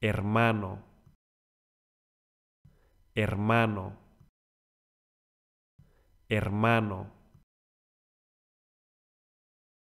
hermano, hermano, hermano.